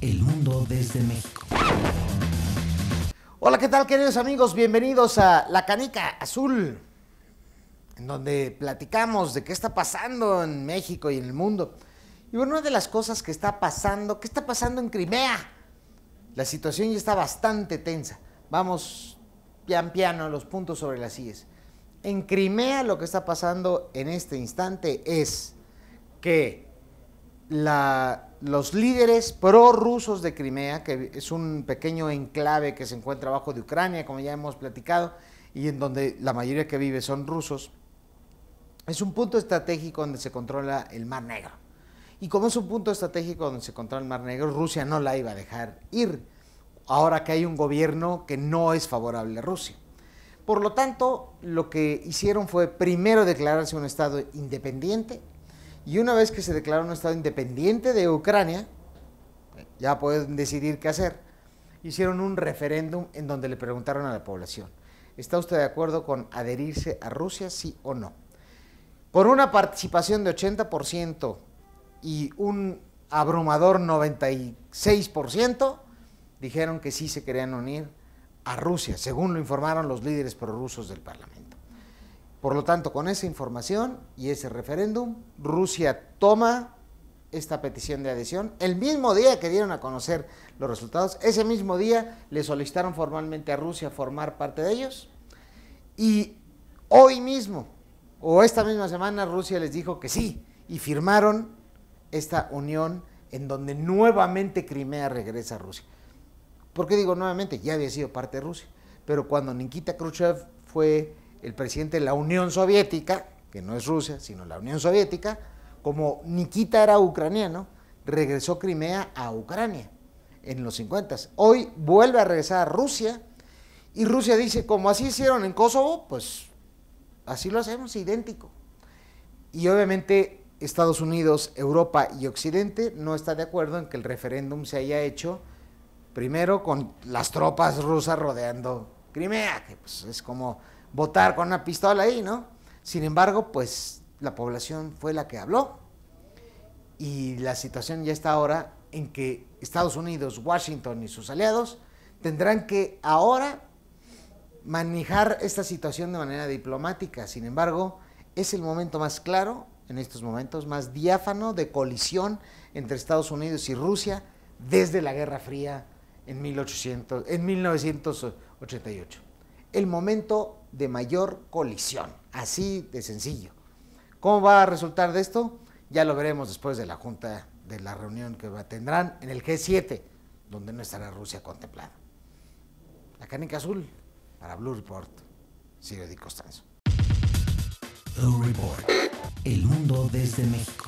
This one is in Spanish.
El mundo desde México. Hola, ¿qué tal queridos amigos? Bienvenidos a La Canica Azul, en donde platicamos de qué está pasando en México y en el mundo. Y bueno, una de las cosas que está pasando, ¿qué está pasando en Crimea? La situación ya está bastante tensa. Vamos pian piano los puntos sobre las sillas. En Crimea lo que está pasando en este instante es que los líderes prorrusos de Crimea, que es un pequeño enclave que se encuentra abajo de Ucrania, como ya hemos platicado, y en donde la mayoría que vive son rusos, es un punto estratégico donde se controla el Mar Negro. Y como es un punto estratégico donde se controla el Mar Negro, Rusia no la iba a dejar ir, ahora que hay un gobierno que no es favorable a Rusia. Por lo tanto, lo que hicieron fue primero declararse un Estado independiente, y una vez que se declaró un Estado independiente de Ucrania, ya pueden decidir qué hacer. Hicieron un referéndum en donde le preguntaron a la población, ¿está usted de acuerdo con adherirse a Rusia, sí o no? Por una participación de 80% y un abrumador 96%, dijeron que sí se querían unir a Rusia, según lo informaron los líderes prorrusos del Parlamento. Por lo tanto, con esa información y ese referéndum, Rusia toma esta petición de adhesión. El mismo día que dieron a conocer los resultados, ese mismo día le solicitaron formalmente a Rusia formar parte de ellos. Y hoy mismo, o esta misma semana, Rusia les dijo que sí, y firmaron esta unión en donde nuevamente Crimea regresa a Rusia. ¿Por qué digo nuevamente? Ya había sido parte de Rusia. Pero cuando Nikita Khrushchev fue el presidente de la Unión Soviética, que no es Rusia, sino la Unión Soviética, como Nikita era ucraniano, regresó Crimea a Ucrania en los 50. Hoy vuelve a regresar a Rusia y Rusia dice, como así hicieron en Kosovo, pues así lo hacemos, idéntico. Y obviamente Estados Unidos, Europa y Occidente no están de acuerdo en que el referéndum se haya hecho primero con las tropas rusas rodeando Crimea, que pues es como votar con una pistola ahí, ¿no? Sin embargo, pues la población fue la que habló y la situación ya está ahora en que Estados Unidos, Washington y sus aliados tendrán que ahora manejar esta situación de manera diplomática. Sin embargo, es el momento más claro, en estos momentos, más diáfano de colisión entre Estados Unidos y Rusia desde la Guerra Fría en, en 1988 el momento de mayor colisión. Así de sencillo. ¿Cómo va a resultar de esto? Ya lo veremos después de la junta, de la reunión que tendrán en el G7, donde no estará Rusia contemplada. La canica azul para Blue Report, Sirio Di Costanzo. Blue Report, el mundo desde México.